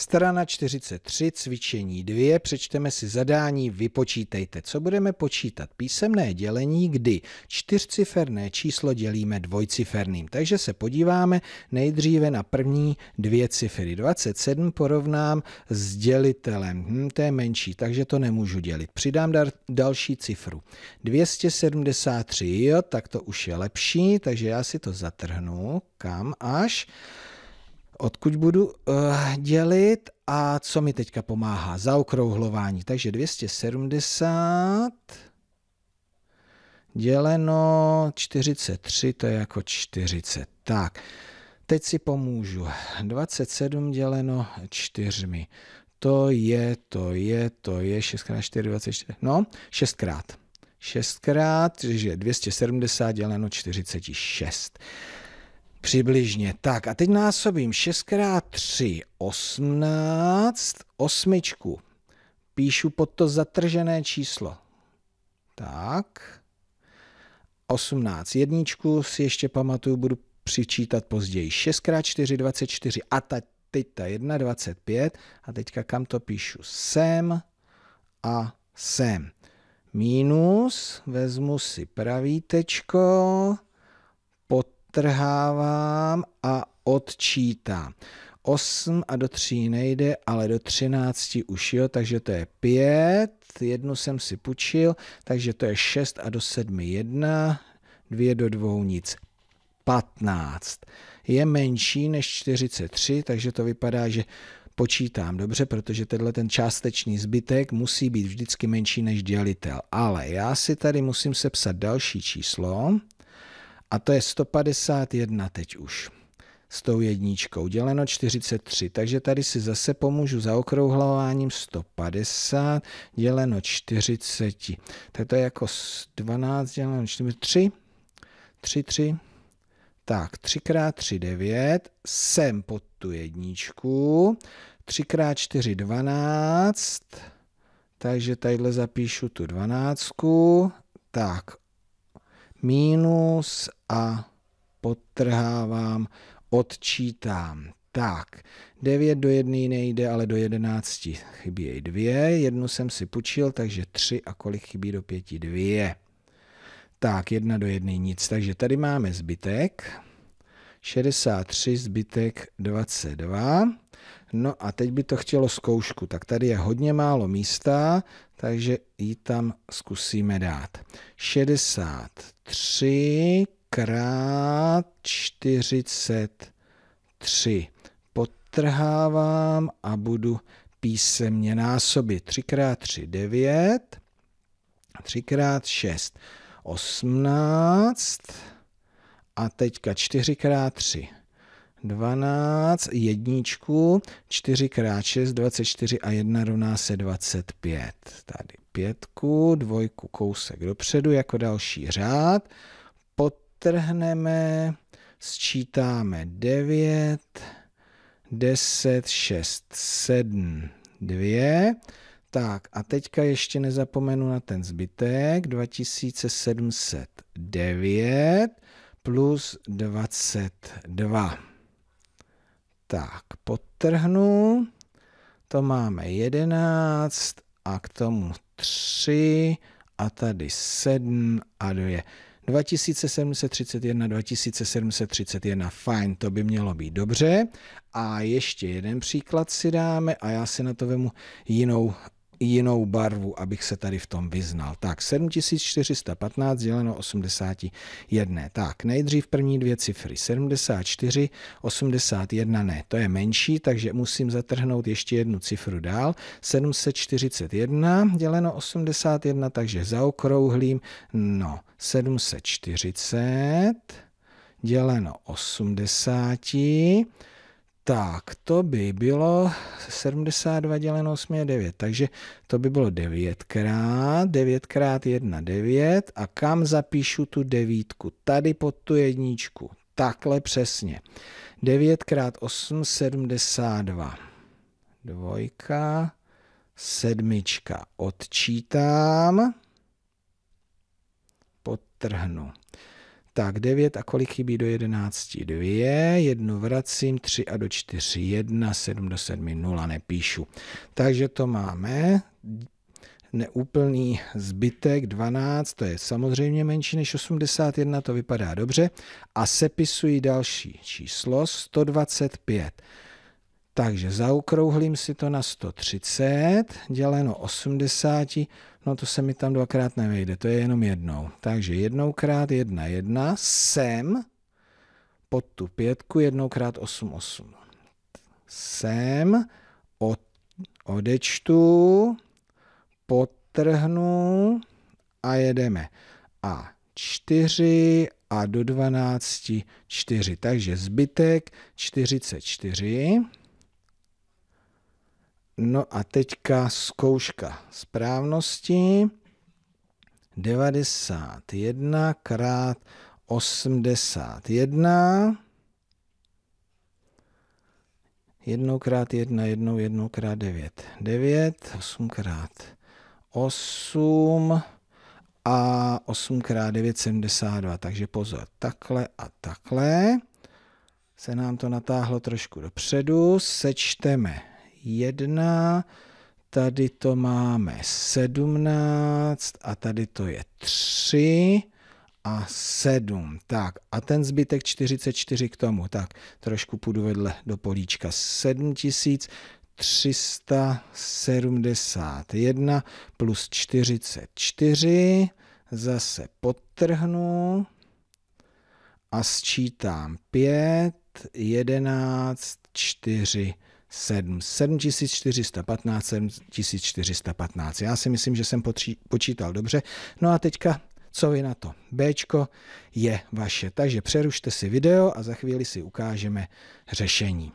Strana 43, cvičení 2, přečteme si zadání, vypočítejte, co budeme počítat. Písemné dělení, kdy čtyřciferné číslo dělíme dvojciferným. Takže se podíváme nejdříve na první dvě cifry. 27 porovnám s dělitelem, hm, to je menší, takže to nemůžu dělit. Přidám dar, další cifru. 273, jo, tak to už je lepší, takže já si to zatrhnu, kam až odkud budu uh, dělit a co mi teďka pomáhá. Zaokrouhlování, takže 270 děleno 43, to je jako 40. Tak, teď si pomůžu. 27 děleno 4. To je, to je, to je 6x4, 24, no 6x. 6x, takže 270 děleno 46. Přibližně. Tak a teď násobím 6 x 3, 18, osmičku. Píšu pod to zatržené číslo. Tak. 18 jedničku si ještě pamatuju, budu přičítat později. 6 x 4, 24 a ta, teď ta 1, 25 a teďka kam to píšu? Sem a sem. Mínus, vezmu si pravítečko. tečko, odtrhávám a odčítám. 8 a do 3 nejde, ale do 13 už jo, takže to je 5, jednu jsem si půjčil, takže to je 6 a do 7 1, 2 do 2 nic, 15. Je menší než 43, takže to vypadá, že počítám dobře, protože tenhle ten částečný zbytek musí být vždycky menší než dělitel. Ale já si tady musím sepsat další číslo, a to je 151 teď už s tou jedničkou, děleno 43, takže tady si zase pomůžu zaokrouhlováním 150 děleno 40. Tak to je jako 12 děleno 4, 3, 3, 3. Tak, 3x3, 9, sem pod tu jedničku, 3x4, 12, takže tadyhle zapíšu tu dvanáctku, tak, mínus a podtrhávám, odčítám. Tak, 9 do 1 nejde, ale do 11 chybějí 2. Jednu jsem si počil, takže 3 a kolik chybí do 5? 2. Tak, 1 do 1 nic. Takže tady máme zbytek. 63 zbytek 22. No a teď by to chtělo zkoušku, tak tady je hodně málo místa, takže ji tam zkusíme dát. 63 krát 43. Potrhávám a budu písemně násobit. 3 krát 3, 9. 3 krát 6, 18. A teďka 4 krát 3, 12, jedničku, 4 x 6, 24 a 1 rovná se 25. Tady pětku, dvojku kousek dopředu jako další řád. Potrhneme, sčítáme 9, 10, 6, 7, 2. Tak a teďka ještě nezapomenu na ten zbytek, 2709 plus 22. Tak, potrhnu. To máme 11 a k tomu 3 a tady 7 a 2. 2731, 2731, fajn, to by mělo být dobře. A ještě jeden příklad si dáme a já si na to vemu jinou jinou barvu, abych se tady v tom vyznal. Tak, 7415 děleno 81. Tak, nejdřív první dvě cifry. 74, 81 ne, to je menší, takže musím zatrhnout ještě jednu cifru dál. 741 děleno 81, takže zaokrouhlím, no, 740 děleno 80, tak, to by bylo 72 děleno 8 je 9, takže to by bylo 9 krát, 9 krát 1, 9 a kam zapíšu tu devítku? Tady pod tu jedničku, takhle přesně. 9 krát 8, 72. Dvojka, sedmička, odčítám, podtrhnu. Tak 9 a kolik chybí do 11? 2, 1 vracím, 3 a do 4, 1, 7 do 7, 0 nepíšu. Takže to máme neúplný zbytek 12, to je samozřejmě menší než 81, to vypadá dobře. A sepisuji další číslo 125. Takže zaokrouhlím si to na 130, děleno 80, no to se mi tam dvakrát nevejde, to je jenom jednou. Takže jednoukrát 1, 1 sem pod tu pětku, jednoukrát 8, 8. Sem od, odečtu, potrhnu a jedeme. A 4 a do 12 4. Takže zbytek 44. No a teďka zkouška správnosti. 91 krát 81. Jednou krát jedna, jednou, jednou krát devět. Devět, osmkrát osm a osmkrát devět, sedmdesát dva. Takže pozor, takhle a takhle. Se nám to natáhlo trošku dopředu. Sečteme 1, tady to máme 17 a tady to je 3 a 7. Tak a ten zbytek 44 k tomu. Tak trošku půjdu vedle do políčka 7000. 371 plus 44, zase podtrhnu a sčítám 5, 11, 4, 7, 7415, 7415. Já si myslím, že jsem potří, počítal dobře. No a teďka, co vy na to? Bčko je vaše, takže přerušte si video a za chvíli si ukážeme řešení.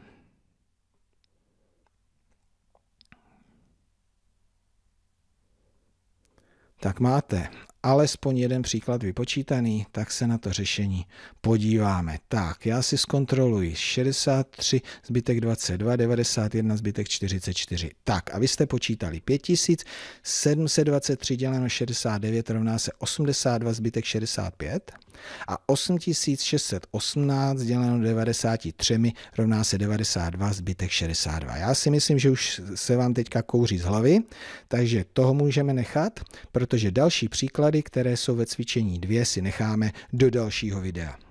Tak máte alespoň jeden příklad vypočítaný, tak se na to řešení podíváme. Tak, já si zkontroluji 63 zbytek 22, 91 zbytek 44. Tak, a vy jste počítali 5723 děleno 69 rovná se 82 zbytek 65. A 8618 děleno 93 rovná se 92, zbytek 62. Já si myslím, že už se vám teďka kouří z hlavy, takže toho můžeme nechat, protože další příklady, které jsou ve cvičení 2, si necháme do dalšího videa.